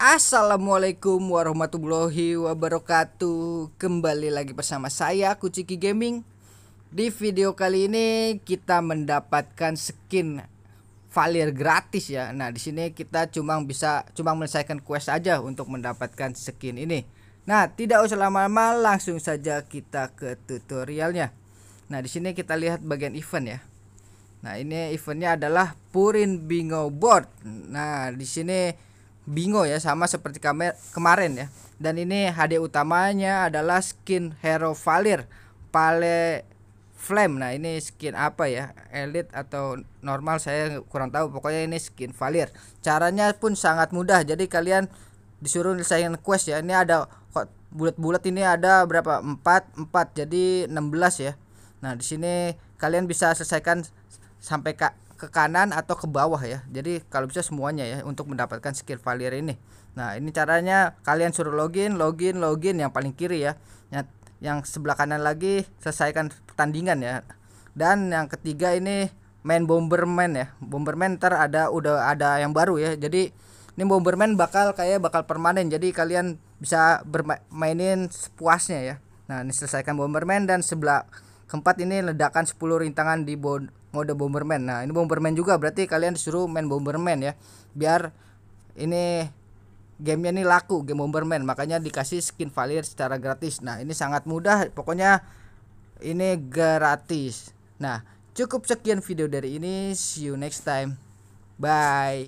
Assalamualaikum warahmatullahi wabarakatuh Kembali lagi bersama saya Kuciki Gaming Di video kali ini kita mendapatkan skin Valir gratis ya Nah di sini kita cuma bisa cuma menyelesaikan quest aja untuk mendapatkan skin ini Nah tidak usah lama-lama langsung saja kita ke tutorialnya Nah di sini kita lihat bagian event ya Nah ini eventnya adalah Purin Bingo Board Nah di sini Bingo ya sama seperti kamer kemarin ya. Dan ini HD utamanya adalah skin Hero Valir Pale Flame. Nah, ini skin apa ya? Elite atau normal saya kurang tahu. Pokoknya ini skin Valir. Caranya pun sangat mudah. Jadi kalian disuruh nyelesain quest ya. Ini ada bulat-bulat ini ada berapa? 4 4 jadi 16 ya. Nah, di sini kalian bisa selesaikan sampai kak ke kanan atau ke bawah ya. Jadi kalau bisa semuanya ya untuk mendapatkan skill Valir ini. Nah, ini caranya kalian suruh login, login, login yang paling kiri ya. Yang, yang sebelah kanan lagi selesaikan pertandingan ya. Dan yang ketiga ini main Bomberman ya. Bomberman ntar ada udah ada yang baru ya. Jadi ini Bomberman bakal kayak bakal permanen. Jadi kalian bisa bermainin sepuasnya ya. Nah, ini selesaikan Bomberman dan sebelah Keempat ini ledakan 10 rintangan di mode Bomberman. Nah, ini Bomberman juga berarti kalian disuruh main Bomberman ya. Biar ini gamenya ini laku game Bomberman makanya dikasih skin Valir secara gratis nah ini sangat mudah pokoknya ini gratis nah cukup sekian video dari ini see you next time bye